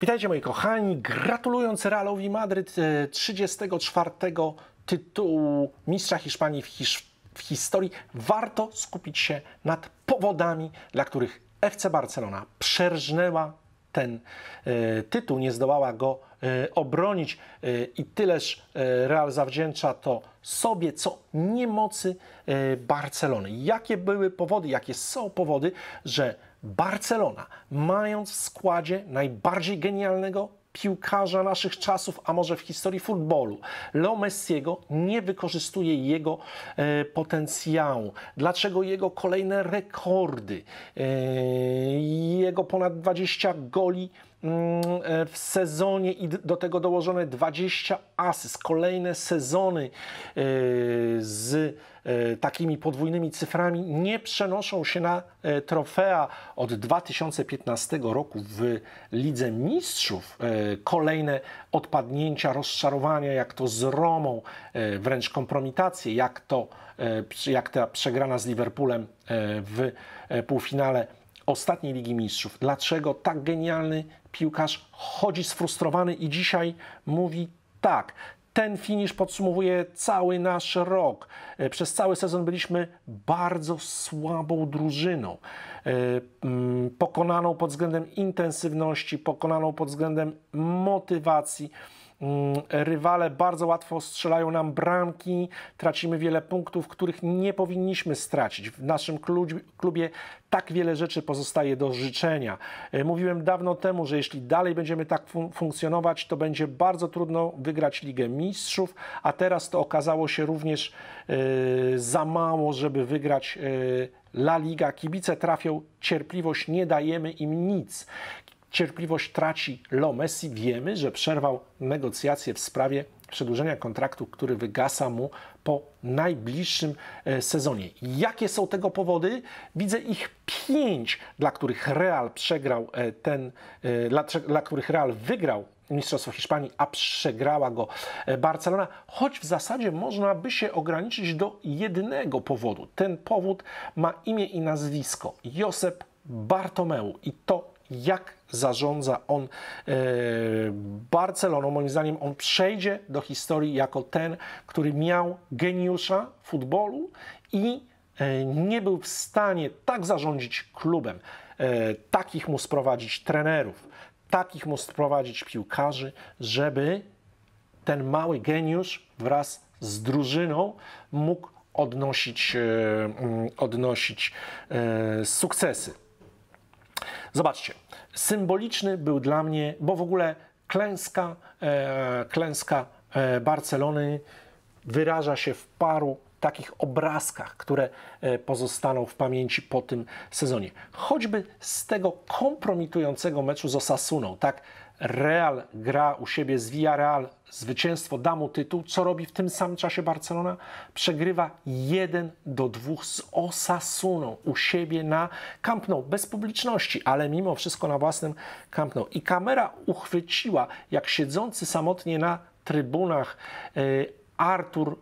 Witajcie moi kochani, gratulując Realowi Madryt 34 e, tytułu mistrza Hiszpanii w, his w, historii, warto skupić się nad powodami, dla których FC Barcelona przerżnęła ten e, tytuł, nie zdołała go e, obronić i tyleż Real zawdzięcza to sobie, co niemocy Barcelony. Jakie były powody, jakie są powody, że Barcelona, mając w składzie najbardziej genialnego piłkarza naszych czasów, a może w historii futbolu. Leo Messiego nie wykorzystuje jego e, potencjału. Dlaczego jego kolejne rekordy, e, jego ponad 20 goli Mm, e, w sezonie i do tego dołożone 20 asyst. Kolejne sezony e, z e, takimi podwójnymi cyframi nie przenoszą się na trofea od 2015 roku w Lidze Mistrzów. Kolejne odpadnięcia, rozczarowania, jak to z Romą, wręcz kompromitacje, jak to jak ta przegrana z Liverpoolem w półfinale ostatniej Ligi Mistrzów. Dlaczego tak genialny piłkarz chodzi sfrustrowany i dzisiaj mówi tak. Ten finisz podsumowuje cały nasz rok. E, przez cały sezon byliśmy bardzo słabą drużyną. E, mm, pokonaną pod względem intensywności, pokonaną pod względem motywacji. Mm, rywale bardzo łatwo strzelają nam bramki, tracimy wiele punktów, których nie powinniśmy stracić. W naszym klubie tak wiele rzeczy pozostaje do życzenia. E, mówiłem dawno temu, że jeśli dalej będziemy tak fun funkcjonować, to będzie bardzo trudno wygrać Ligę Mistrzów, a teraz to okazało się również yy, za mało, żeby wygrać yy, La Liga. Kibice trafią cierpliwość, nie dajemy im nic. Cierpliwość traci Lomessi. Wiemy, że przerwał negocjacje w sprawie przedłużenia kontraktu, który wygasa mu po najbliższym e, sezonie. Jakie są tego powody? Widzę ich pięć, dla których Real przegrał e, ten, e, dla, dla których Real wygrał Mistrzostwo Hiszpanii, a przegrała go Barcelona, choć w zasadzie można by się ograniczyć do jednego powodu. Ten powód ma imię i nazwisko Josep Bartomeu i to jak zarządza on e, Barceloną. Moim zdaniem on przejdzie do historii jako ten, który miał geniusza futbolu i e, nie był w stanie tak zarządzić klubem, e, takich mu sprowadzić trenerów, takich mu sprowadzić piłkarzy, żeby ten mały geniusz wraz z drużyną mógł odnosić, odnosić sukcesy. Zobaczcie, symboliczny był dla mnie, bo w ogóle klęska, e, klęska e, Barcelony wyraża się w paru takich obrazkach, które e, pozostaną w pamięci po tym sezonie. Choćby z tego kompromitującego meczu z Osasuną, tak Real gra u siebie z Villarreal, zwycięstwo da mu tytuł. Co robi w tym samym czasie Barcelona? Przegrywa 1 do 2 z Osasuną u siebie na Camp Nou, bez publiczności, ale mimo wszystko na własnym Camp Nou. I kamera uchwyciła, jak siedzący samotnie na trybunach y, Artur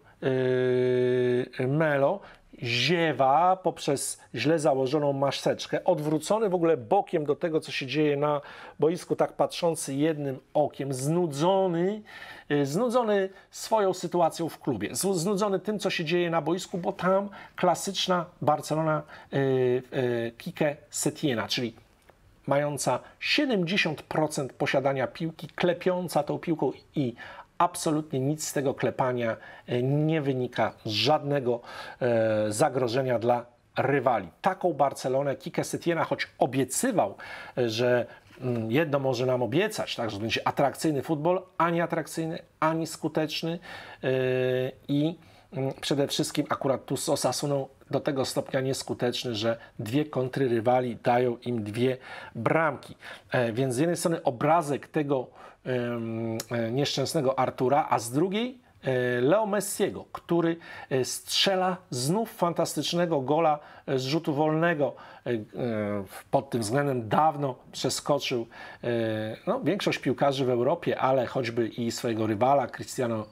y, Melo ziewa poprzez źle założoną maseczkę, odwrócony w ogóle bokiem do tego, co się dzieje na boisku, tak patrzący jednym okiem, znudzony, y, znudzony swoją sytuacją w klubie, znudzony tym, co się dzieje na boisku, bo tam klasyczna Barcelona Kike y, y, Setiena, czyli mająca 70% posiadania piłki, klepiąca tą piłką i absolutnie nic z tego klepania e, nie wynika, żadnego e, zagrożenia dla rywali. Taką Barcelonę Kike Setiena, choć obiecywał, e, że mm, jedno może nam obiecać, tak, że będzie atrakcyjny futbol, ani atrakcyjny, ani skuteczny i Mm, przede wszystkim akurat tu z Osasuną do tego stopnia nieskuteczny, że dwie kontry rywali dają im dwie bramki. E, więc z jednej strony obrazek tego e, nieszczęsnego Artura, a z drugiej E, Leo Messiego, który e, strzela znów fantastycznego gola e, z rzutu wolnego. Pod tym względem dawno przeskoczył no, większość piłkarzy w Europie, ale choćby i swojego rywala Cristiano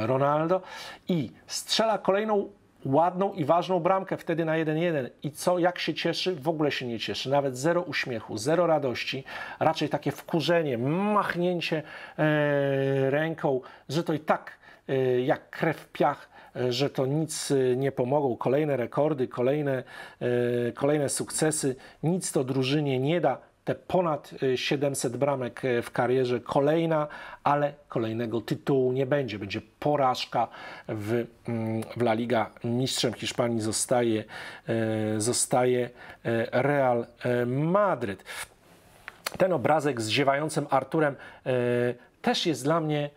Ronaldo i strzela kolejną ładną i ważną bramkę wtedy na 1-1. I co, jak się cieszy? W ogóle się nie cieszy. Nawet zero uśmiechu, zero radości, raczej takie wkurzenie, machnięcie ręką, że to i tak Y, jak krew w piach, y, że to nic y, nie pomogą. Kolejne rekordy, kolejne, kolejne sukcesy, nic to drużynie nie da. Te ponad 700 bramek w karierze, kolejna, ale kolejnego tytułu nie będzie. Będzie porażka w, mm, w La Liga. Mistrzem Hiszpanii zostaje, zostaje Real Madryt. Ten obrazek z ziewającym Arturem też jest dla mnie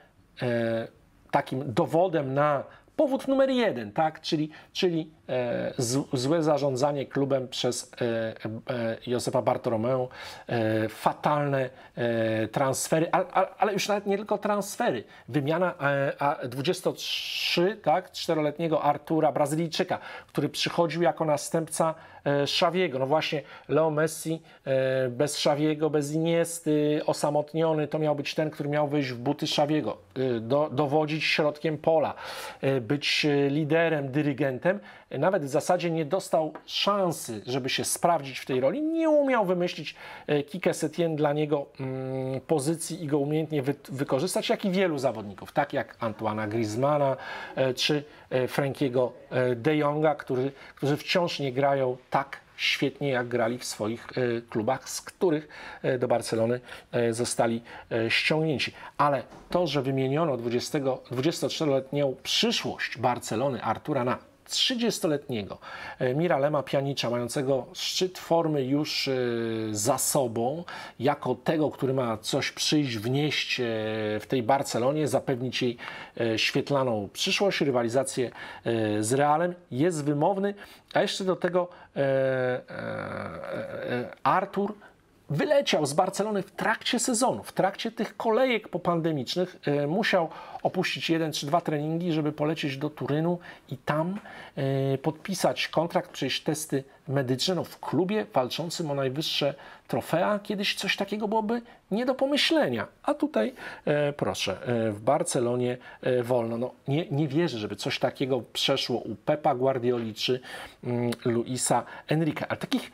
takim dowodem na powód numer jeden, tak? czyli, czyli E, złe zarządzanie klubem przez e, e, Józefa Bartolomeu, fatalne transfery, ale już nawet nie tylko transfery. Wymiana 23, tak, 4-letniego Artura Brazylijczyka, który przychodził jako następca Szawiego. No właśnie Leo Messi bez Szawiego, bez Iniesty, osamotniony, to miał być ten, który miał wyjść w buty Szawiego, do, dowodzić środkiem pola, być liderem, dyrygentem nawet w zasadzie nie dostał szansy, żeby się sprawdzić w tej roli. Nie umiał wymyślić e, Kike Setien dla niego mm, pozycji i go umiejętnie wy wykorzystać, jak i wielu zawodników, tak jak Antoana Griezmana e, czy e, Frankiego de Jonga, który, którzy wciąż nie grają tak świetnie, jak grali w swoich klubach, z których do Barcelony zostali ściągnięci. Ale to, że wymieniono 24-letnią przyszłość Barcelony Artura na 30-letniego e, Miralema Pianicza, mającego szczyt formy już e, za sobą, jako tego, który ma coś przyjść, wnieść e, w tej Barcelonie, zapewnić jej świetlaną przyszłość, rywalizację z Realem, jest wymowny, a jeszcze do tego Artur wyleciał z Barcelony w trakcie sezonu, w trakcie tych kolejek popandemicznych. E, musiał opuścić jeden czy dwa treningi, żeby polecieć do Turynu i tam e, podpisać kontrakt, przejść testy medyczne. No, w klubie walczącym o najwyższe trofea kiedyś coś takiego byłoby nie do pomyślenia. A tutaj e, proszę, w Barcelonie wolno. No, nie, nie wierzę, żeby coś takiego przeszło u Pepa Guardioli czy mm, Luisa Enrique. Ale takich,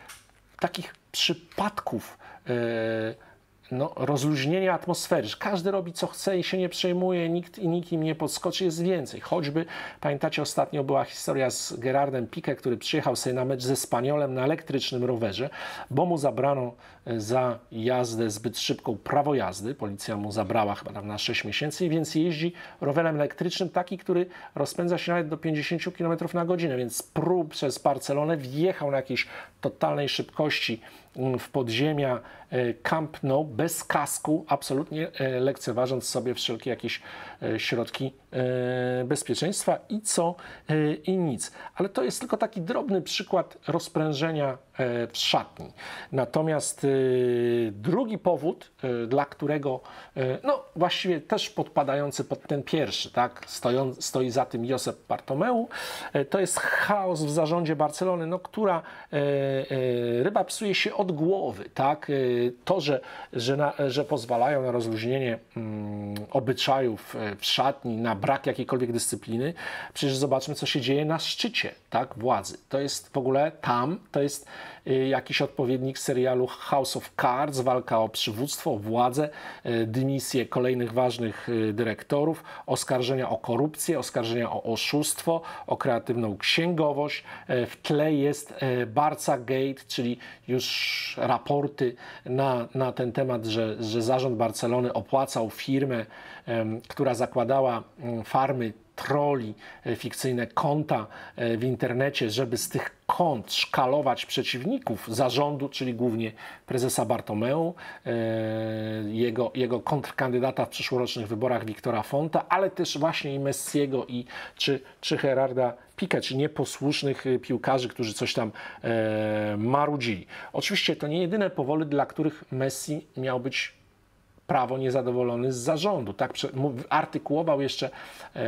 takich przypadków e, no, rozluźnienia atmosfery, że każdy robi co chce i się nie przejmuje, nikt i nikim nie podskoczy, jest więcej. Choćby, pamiętacie, ostatnio była historia z Gerardem Pique, który przyjechał sobie na mecz ze Spaniolem na elektrycznym rowerze, bo mu zabrano e, za jazdę zbyt szybką prawo jazdy, policja mu zabrała chyba tam na 6 miesięcy, więc jeździ rowerem elektrycznym, taki, który rozpędza się nawet do 50 km na godzinę, więc prób przez Barcelonę wjechał na jakiejś totalnej szybkości w podziemia e, Camp Nou bez kasku, absolutnie e, lekceważąc sobie wszelkie jakieś e, środki bezpieczeństwa i co i nic. Ale to jest tylko taki drobny przykład rozprężenia w szatni. Natomiast drugi powód, dla którego, no właściwie też podpadający pod ten pierwszy, tak, Stoją, stoi za tym Josep Bartomeu, to jest chaos w zarządzie Barcelony, no która ryba psuje się od od głowy, tak? Y, to, że, że, na, że pozwalają na rozluźnienie mm, obyczajów y, w szatni, na brak jakiejkolwiek dyscypliny, przecież zobaczmy, co się dzieje na szczycie, tak? Władzy. To jest w ogóle tam, to jest y, jakiś odpowiednik serialu House of Cards, walka o przywództwo, o władzę, dymisję kolejnych ważnych dyrektorów, oskarżenia o korupcję, oskarżenia o oszustwo, o kreatywną księgowość. W tle jest Barca Gate, czyli już raporty na, na ten temat, że, że zarząd Barcelony opłacał firmę, która zakładała mm, farmy troli, e, fikcyjne konta e, w internecie, żeby z tych kont szkalować przeciwników zarządu, czyli głównie prezesa Bartomeu, e, jego, jego kontrkandydata w przyszłorocznych wyborach Wiktora Fonta, ale też właśnie i Messiego i czy, czy Herarda pikać nieposłusznych y, piłkarzy, którzy coś tam e, marudzili. Oczywiście to nie jedyne powody, dla których Messi miał być prawo niezadowolony z zarządu. Tak artykułował jeszcze e,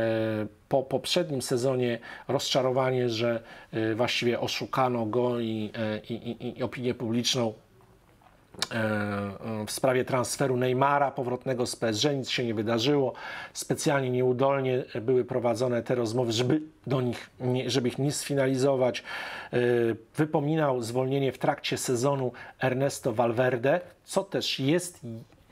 po poprzednim sezonie rozczarowanie, że e, właściwie oszukano go i, e, i, i, i opinię publiczną E, w sprawie transferu Neymara powrotnego z PSG. Nic się nie wydarzyło. Specjalnie nieudolnie były prowadzone te rozmowy, żeby do nich, żeby ich nie sfinalizować. E, wypominał zwolnienie w trakcie sezonu Ernesto Valverde, co też jest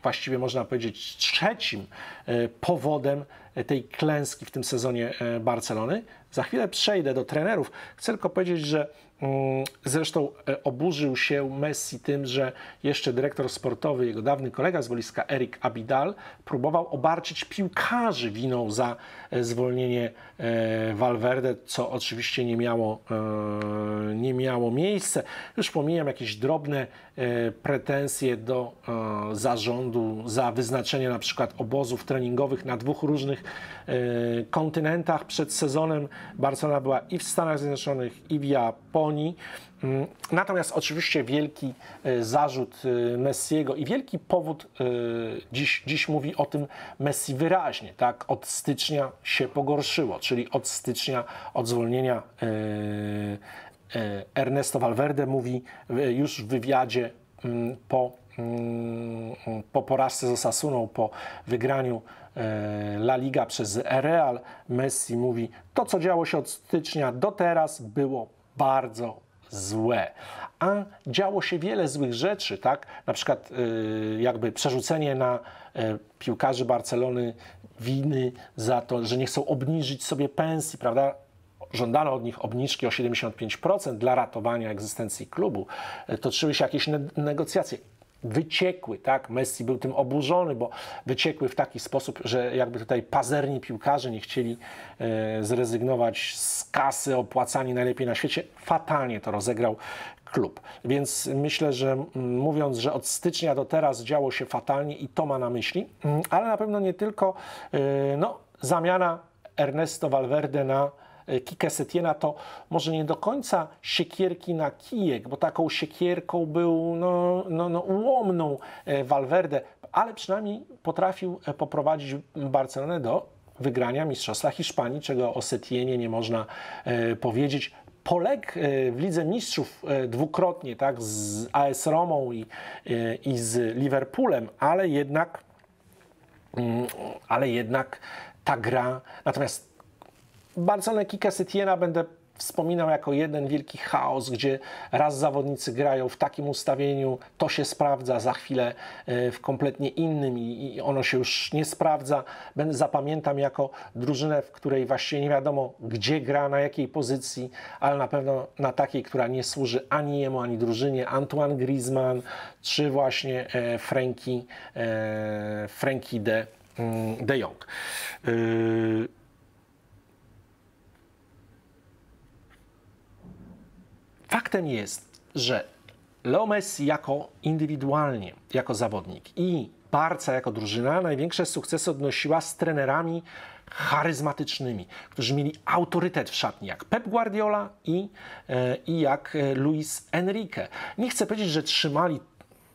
właściwie można powiedzieć trzecim e, powodem tej klęski w tym sezonie Barcelony. Za chwilę przejdę do trenerów. Chcę tylko powiedzieć, że Mm, zresztą e, oburzył się Messi tym, że jeszcze dyrektor sportowy, jego dawny kolega z boiska Eric Abidal, próbował obarczyć piłkarzy winą za e, zwolnienie e, Valverde, co oczywiście nie miało, nie miało miejsca. Już pomijam jakieś drobne pretensje do zarządu za wyznaczenie na przykład obozów treningowych na dwóch różnych kontynentach przed sezonem. Barcelona była i w Stanach Zjednoczonych, i w Japonii Mm, natomiast oczywiście wielki e, zarzut e, Messiego i wielki powód e, dziś, dziś mówi o tym Messi wyraźnie, tak? Od stycznia się pogorszyło, czyli od stycznia, od zwolnienia Ernesto Valverde mówi już w wywiadzie mm, po, mm, po porażce z Osasuną, po wygraniu La Liga przez Real, Messi mówi, to co działo się od stycznia do teraz było bardzo złe. A działo się wiele złych rzeczy, tak? Na przykład y, jakby przerzucenie na y, piłkarzy Barcelony winy za to, że nie chcą obniżyć sobie pensji, prawda? Żądano od nich obniżki o 75% dla ratowania egzystencji klubu. Y, toczyły się jakieś ne negocjacje wyciekły, tak? Messi był tym oburzony, bo wyciekły w taki sposób, że jakby tutaj pazerni piłkarze nie chcieli e, zrezygnować z kasy, opłacani najlepiej na świecie. Fatalnie to rozegrał klub. Więc myślę, że mówiąc, że od stycznia do teraz działo się fatalnie i to ma na myśli, mm, ale na pewno nie tylko e, no, zamiana Ernesto Valverde na Kike Setiena, to może nie do końca siekierki na kijek, bo taką siekierką był no, no, no, ułomną e, Valverde, ale przynajmniej potrafił e, poprowadzić Barcelonę do wygrania Mistrzostwa Hiszpanii, czego o Setienie nie można e, powiedzieć. Poległ w Lidze Mistrzów dwukrotnie, tak, z AS Romą i, i z Liverpoolem, ale jednak, mm, ale jednak ta gra, natomiast Barcelonę Kika Setiena będę wspominał jako jeden wielki chaos, gdzie raz zawodnicy grają w takim ustawieniu, to się sprawdza, za chwilę e, w kompletnie innym i, ono się już nie sprawdza. Będę zapamiętam jako drużynę, w której właściwie nie wiadomo gdzie gra, na jakiej pozycji, ale na pewno na takiej, która nie służy ani jemu, ani drużynie. Antoine Griezmann czy właśnie e, Frankie, e, Frankie de, mm, de Jong. Faktem jest, że Leo Messi jako indywidualnie, jako zawodnik i Barca jako drużyna największe sukcesy odnosiła z trenerami charyzmatycznymi, którzy mieli autorytet w szatni, jak Pep Guardiola i, e, i jak e, Luis Enrique. Nie chcę powiedzieć, że trzymali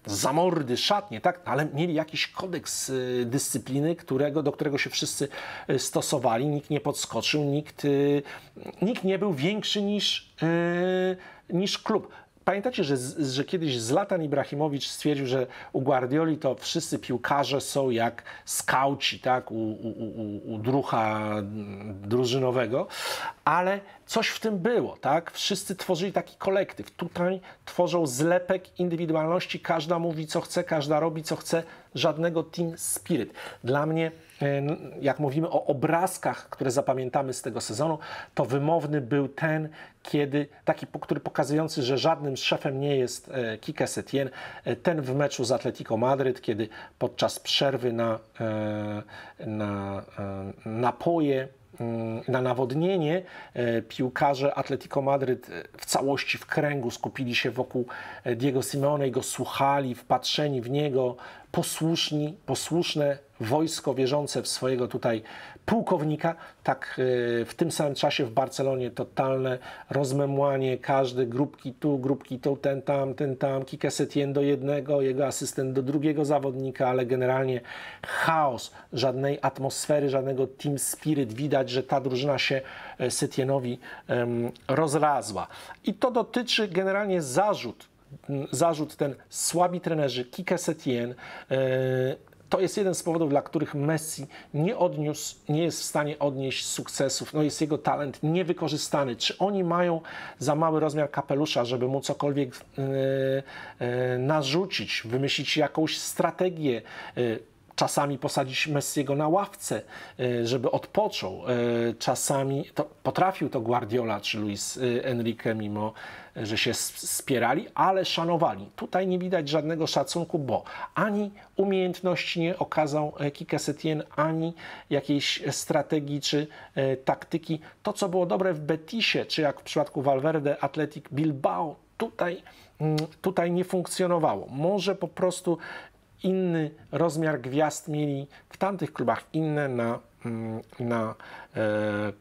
zamordy, szatnie, tak? ale mieli jakiś kodeks e, dyscypliny, którego, do którego się wszyscy stosowali, nikt nie podskoczył, nikt, nikt nie był większy niż niż klub. Pamiętacie, że, że kiedyś Zlatan Ibrahimowicz stwierdził, że u Guardioli to wszyscy piłkarze są jak skauci, tak, u, u, u, u drucha drużynowego, ale Coś w tym było, tak? Wszyscy tworzyli taki kolektyw. Tutaj tworzą zlepek indywidualności, każda mówi co chce, każda robi co chce, żadnego team spirit. Dla mnie, e, jak mówimy o obrazkach, które zapamiętamy z tego sezonu, to wymowny był ten, kiedy taki, który pokazujący, że żadnym szefem nie jest e, Kike Setien, e, ten w meczu z Atletico Madryt, kiedy podczas przerwy na, na napoje na nawodnienie e, piłkarze Atletico Madryt e, w całości w kręgu skupili się wokół e, Diego Simeone i go słuchali, wpatrzeni w niego, posłuszni, posłuszne wojsko wierzące w swojego tutaj pułkownika. Tak e, w tym samym czasie w Barcelonie totalne rozmemłanie, każdy grupki tu, grupki tu, ten tam, ten tam, Setien do jednego, jego asystent do drugiego zawodnika, ale generalnie chaos, żadnej atmosfery, żadnego team spirit. Widać, że ta drużyna się e, Setienowi rozrazła. I to dotyczy generalnie zarzut zarzut ten słabi trenerzy, Kike Setien, e, to jest jeden z powodów, dla których Messi nie odniósł, nie jest w stanie odnieść sukcesów. No jest jego talent niewykorzystany. Czy oni mają za mały rozmiar kapelusza, żeby mu cokolwiek e, e, narzucić, wymyślić jakąś strategię? czasami posadzić Messiego na ławce, e, żeby odpoczął. E, czasami to, potrafił to Guardiola czy Luis e, Enrique, mimo że się spierali, ale szanowali. Tutaj nie widać żadnego szacunku, bo ani umiejętności nie okazał Kike Setien, ani jakiejś strategii czy taktyki. To, co było dobre w Betisie, czy jak w przypadku Valverde, Atletic Bilbao, tutaj mm, tutaj nie funkcjonowało. Może po prostu inny rozmiar gwiazd mieli w tamtych klubach, inne na, mm, na e,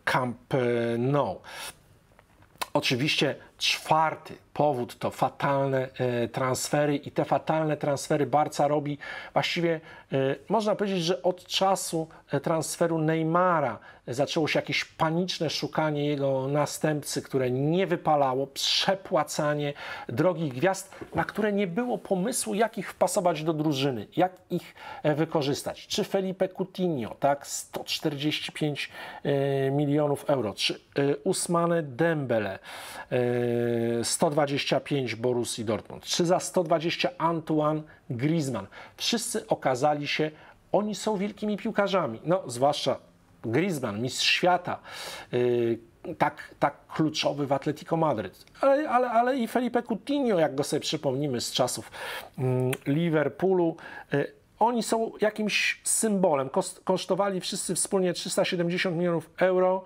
Camp Nou. Oczywiście czwarty powód to fatalne e, transfery i te fatalne transfery Barca robi właściwie, e, można powiedzieć, że od czasu e, transferu Neymara zaczęło się jakieś paniczne szukanie jego następcy, które nie wypalało, przepłacanie drogich gwiazd, na które nie było pomysłu, jak ich wpasować do drużyny, jak ich wykorzystać. Czy Felipe Coutinho, tak, 145 milionów euro, czy Usmane Dembele, 120 125 Borussi Dortmund, 3 za 120 Antoine Griezmann. Wszyscy okazali się, oni są wielkimi piłkarzami. No, zwłaszcza Griezmann, mistrz świata, yy, tak, tak kluczowy w Atletico Madryt. Ale, ale, ale i Felipe Coutinho, jak go sobie przypomnimy z czasów yy, Liverpoolu, yy, oni są jakimś symbolem. Kosztowali wszyscy wspólnie 370 milionów euro,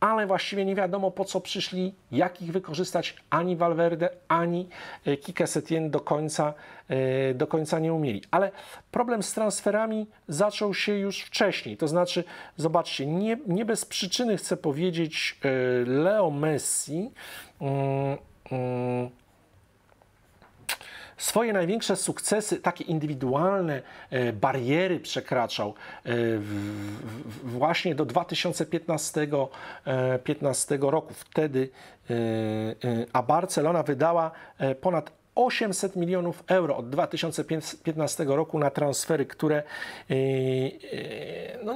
ale właściwie nie wiadomo po co przyszli, jak ich wykorzystać. Ani Valverde, ani e, Kike Setien do końca, e, do końca nie umieli. Ale problem z transferami zaczął się już wcześniej. To znaczy, zobaczcie, nie, nie bez przyczyny chcę powiedzieć e, Leo Messi. Mm, mm, swoje największe sukcesy, takie indywidualne e, bariery przekraczał e, właśnie do 2015 e, roku. Wtedy a Barcelona wydała ponad 800 milionów euro od 2015 roku na transfery, które no,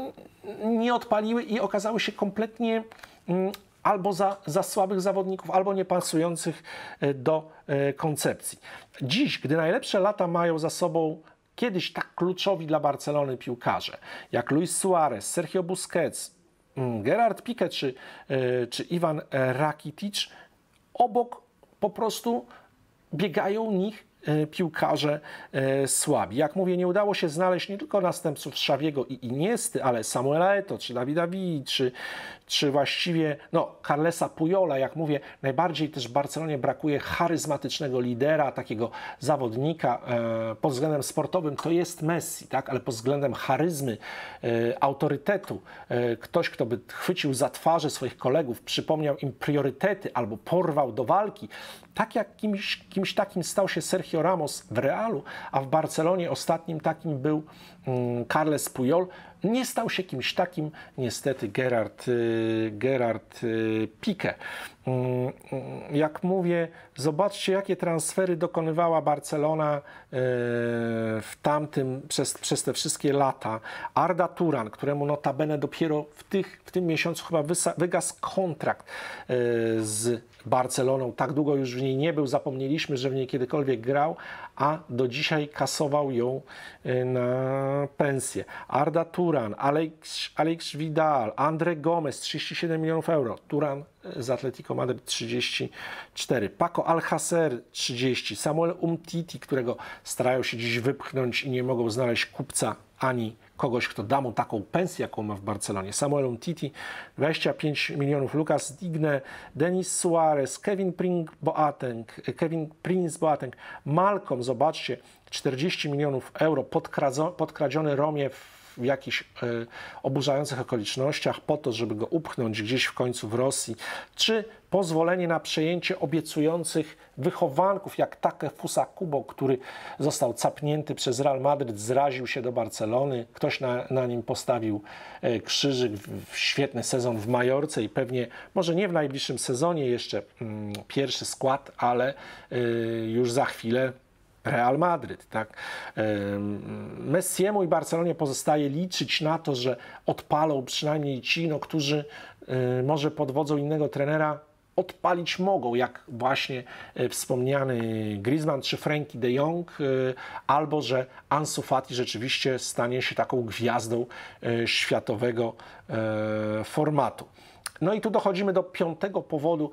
nie odpaliły i okazały się kompletnie mm, albo za, za słabych zawodników, albo niepasujących e, do e, koncepcji. Dziś, gdy najlepsze lata mają za sobą kiedyś tak kluczowi dla Barcelony piłkarze, jak Luis Suarez, Sergio Busquets, mm, Gerard Pique czy, e, czy Iwan Rakitic, obok po prostu biegają nich piłkarze słabi. Jak mówię, nie udało się znaleźć nie tylko następców Szawiego i Iniesty, ale Samuela Eto, czy Dawida Vii, czy, czy właściwie no, Carlesa Pujola, jak mówię, najbardziej też w Barcelonie brakuje charyzmatycznego lidera, takiego zawodnika e, pod względem sportowym, to jest Messi, tak? ale pod względem charyzmy, e, autorytetu, e, ktoś, kto by chwycił za twarze swoich kolegów, przypomniał im priorytety albo porwał do walki, tak jak kimś, kimś takim stał się Sergio Ramos w Realu, a w Barcelonie ostatnim takim był mm, Carles Puyol, nie stał się kimś takim, niestety, Gerard, y, Gerard y, Pique. Mm, mm, jak mówię, zobaczcie, jakie transfery dokonywała Barcelona y, w tamtym, przez, przez te wszystkie lata. Arda Turan, któremu notabene dopiero w, tych, w tym miesiącu chyba wygasł kontrakt z Barceloną. Tak długo już w niej nie był, zapomnieliśmy, że w niej kiedykolwiek grał, a do dzisiaj kasował ją e, na pensję. Arda Turan, Alex, Alex Vidal, Andre Gomez 37 milionów euro, Turan e, z Atletico Madrid 34, Paco Alhaser 30, Samuel Umtiti, którego starają się dziś wypchnąć i nie mogą znaleźć kupca ani kogoś, kto da mu taką pensję, jaką ma w Barcelonie. Samuel Titi 25 milionów, Lucas Digne, Denis Suarez, Kevin Pring Boateng, Kevin Prince Boateng, Malcolm, zobaczcie, 40 milionów euro podkradzo, podkradziony Romie w w jakichś e, oburzających okolicznościach po to, żeby go upchnąć gdzieś w końcu w Rosji, czy pozwolenie na przejęcie obiecujących wychowanków, jak Fusa Kubo, który został capnięty przez Real Madryt, zraził się do Barcelony, ktoś na, na nim postawił e, krzyżyk, w, w świetny sezon w Majorce i pewnie, może nie w najbliższym sezonie jeszcze mm, pierwszy skład, ale y, już za chwilę Real Madryt. Tak? Messiemu i Barcelonie pozostaje liczyć na to, że odpalą przynajmniej ci, no, którzy y, może pod wodzą innego trenera odpalić mogą, jak właśnie e, wspomniany Griezmann czy Frankie de Jong, y, albo że Ansu Fati rzeczywiście stanie się taką gwiazdą e, światowego e, formatu. No i tu dochodzimy do piątego powodu,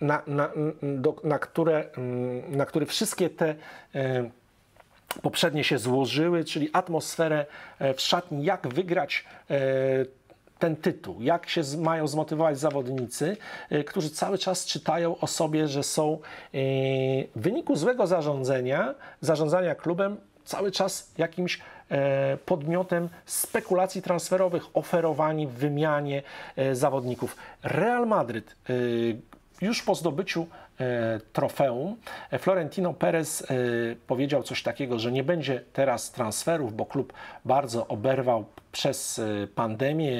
na, na, do, na, które, mm, na który wszystkie te e, poprzednie się złożyły, czyli atmosferę e, w szatni, jak wygrać e, ten tytuł, jak się mają zmotywować zawodnicy, którzy cały czas czytają o sobie, że są w wyniku złego zarządzania zarządzania klubem, cały czas jakimś podmiotem spekulacji transferowych, oferowani w wymianie zawodników. Real Madryt już po zdobyciu e, trofeum e, Florentino Perez e, powiedział coś takiego, że nie będzie teraz transferów, bo klub bardzo oberwał przez y, pandemię,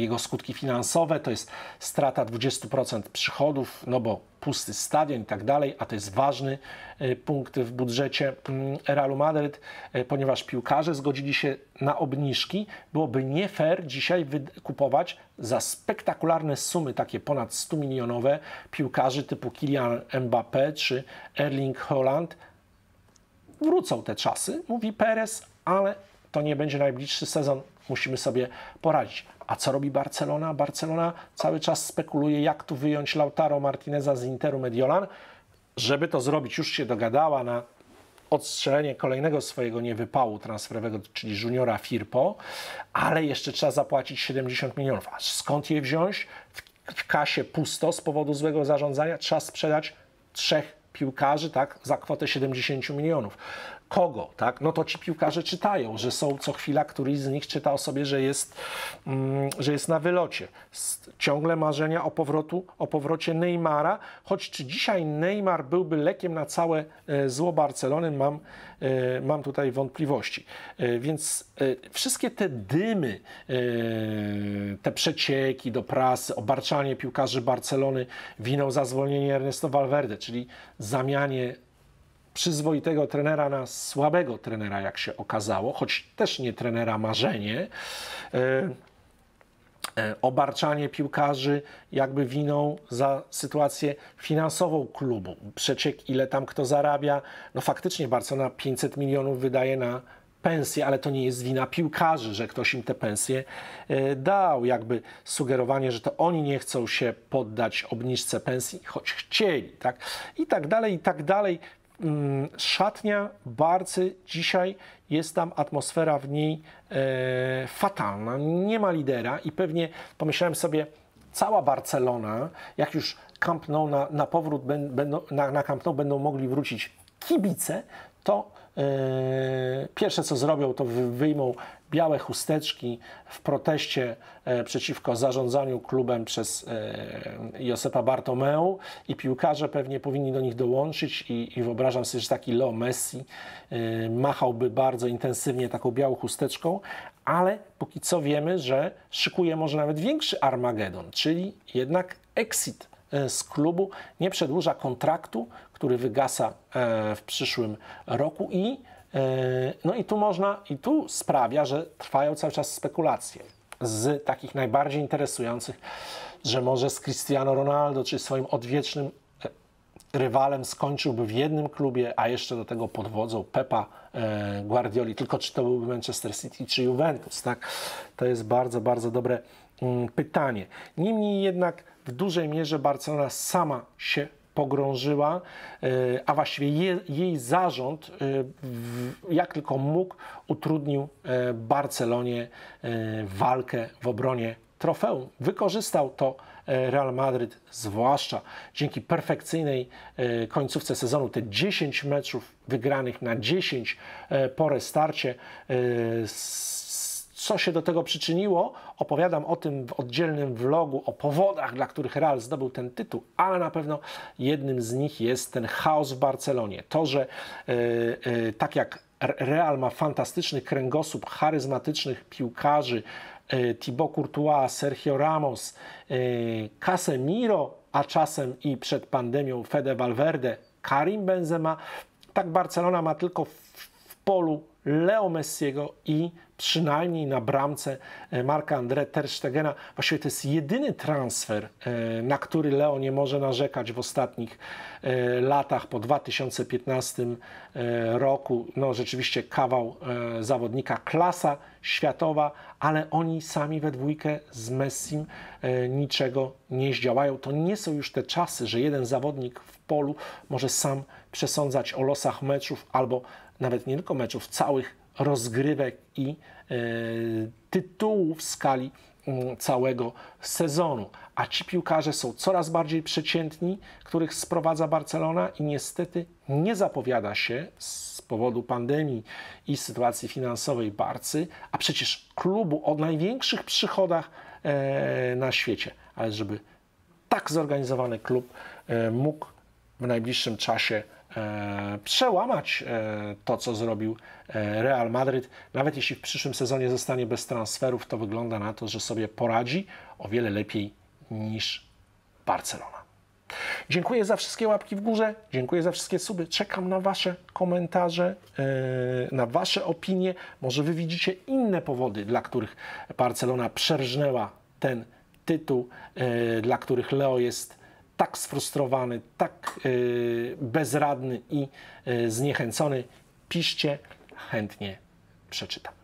jego skutki finansowe to jest strata 20% przychodów, no bo pusty stadion i tak dalej, a to jest ważny y, punkt w budżecie mm, Realu Madryt, y, ponieważ piłkarze zgodzili się na obniżki, byłoby nie fair dzisiaj kupować za spektakularne sumy, takie ponad 100 milionowe, piłkarzy typu Kylian Mbappé czy Erling Holland Wrócą te czasy, mówi Perez, ale to nie będzie najbliższy sezon, musimy sobie poradzić. A co robi Barcelona? Barcelona cały czas spekuluje, jak tu wyjąć Lautaro Martineza z Interu Mediolan. Żeby to zrobić, już się dogadała na odstrzelenie kolejnego swojego niewypału transferowego, czyli juniora Firpo, ale jeszcze trzeba zapłacić 70 milionów. A skąd je wziąć? W, kasie pusto z powodu złego zarządzania trzeba sprzedać trzech piłkarzy tak, za kwotę 70 milionów kogo, tak? No to ci piłkarze czytają, że są co chwila, któryś z nich czyta o sobie, że jest, mm, że jest na wylocie. Ciągle marzenia o powrotu, o powrocie Neymara, choć czy dzisiaj Neymar byłby lekiem na całe e, zło Barcelony, mam, e, mam tutaj wątpliwości. E, więc wszystkie te dymy, te przecieki do prasy, obarczanie piłkarzy Barcelony winą za zwolnienie Ernesto Valverde, czyli zamianie przyzwoitego trenera na słabego trenera, jak się okazało, choć też nie trenera marzenie. E, e, obarczanie piłkarzy jakby winą za sytuację finansową klubu. Przeciek, ile tam kto zarabia. No faktycznie Barcelona 500 milionów wydaje na pensje, ale to nie jest wina piłkarzy, że ktoś im te pensje e, dał. Jakby sugerowanie, że to oni nie chcą się poddać obniżce pensji, choć chcieli, tak? I tak dalej, i tak dalej. Mm, szatnia Barcy dzisiaj jest tam atmosfera w niej e, fatalna. Nie ma lidera i pewnie pomyślałem sobie, cała Barcelona, jak już Camp nou na, na powrót będą, na, na Camp nou będą mogli wrócić kibice, to e, Pierwsze co zrobią, to wyjmą białe chusteczki w proteście e, przeciwko zarządzaniu klubem przez e, Josepa Bartomeu i piłkarze pewnie powinni do nich dołączyć i, i wyobrażam sobie, że taki Leo Messi e, machałby bardzo intensywnie taką białą chusteczką, ale póki co wiemy, że szykuje może nawet większy Armagedon, czyli jednak exit z klubu, nie przedłuża kontraktu, który wygasa w przyszłym roku i E, no i tu można, i tu sprawia, że trwają cały czas spekulacje z takich najbardziej interesujących, że może z Cristiano Ronaldo, czy swoim odwiecznym e, rywalem skończyłby w jednym klubie, a jeszcze do tego pod wodzą Pepa e, Guardioli, tylko czy to byłby Manchester City czy Juventus, tak? To jest bardzo, bardzo dobre mm, pytanie. Niemniej jednak w dużej mierze Barcelona sama się pogrążyła, e, a właściwie jej, jej zarząd, e, jak tylko mógł, utrudnił e, Barcelonie walkę w obronie trofeum. Wykorzystał to Real Madryt, zwłaszcza dzięki perfekcyjnej końcówce sezonu, te 10 meczów wygranych na 10 po restarcie co się do tego przyczyniło, opowiadam o tym w oddzielnym vlogu, o powodach, dla których Real zdobył ten tytuł, ale na pewno jednym z nich jest ten chaos w Barcelonie. To, że yy, yy, tak jak Real ma fantastyczny kręgosłup charyzmatycznych piłkarzy, yy, Thibaut Courtois, Sergio Ramos, Casemiro, a czasem i przed pandemią Fede Valverde, Karim Benzema, tak Barcelona ma tylko w, w polu Leo Messiego i przynajmniej na bramce e, Marka Andre Terstegena. Właściwie to jest jedyny transfer, e, na który Leo nie może narzekać w ostatnich e, latach po 2015 roku. No rzeczywiście kawał zawodnika, klasa światowa, ale oni sami we dwójkę z Messim niczego nie zdziałają. To nie są już te czasy, że jeden zawodnik w polu może sam przesądzać o losach meczów albo nawet nie tylko meczów, całych rozgrywek i e, tytułów w skali mm, całego sezonu. A ci piłkarze są coraz bardziej przeciętni, których sprowadza Barcelona i niestety nie zapowiada się z powodu pandemii i sytuacji finansowej Barcy, a przecież klubu o największych przychodach e, na świecie. Ale żeby tak zorganizowany klub e, mógł w najbliższym czasie E, przełamać e, to, co zrobił e, Real Madryt. Nawet jeśli w przyszłym sezonie zostanie bez transferów, to wygląda na to, że sobie poradzi o wiele lepiej niż Barcelona. Dziękuję za wszystkie łapki w górze, dziękuję za wszystkie suby. Czekam na Wasze komentarze, na Wasze opinie. Może Wy widzicie inne powody, dla których Barcelona przerżnęła ten tytuł, dla których Leo jest tak sfrustrowany, tak y, bezradny i y, zniechęcony. Piszcie, chętnie przeczytam.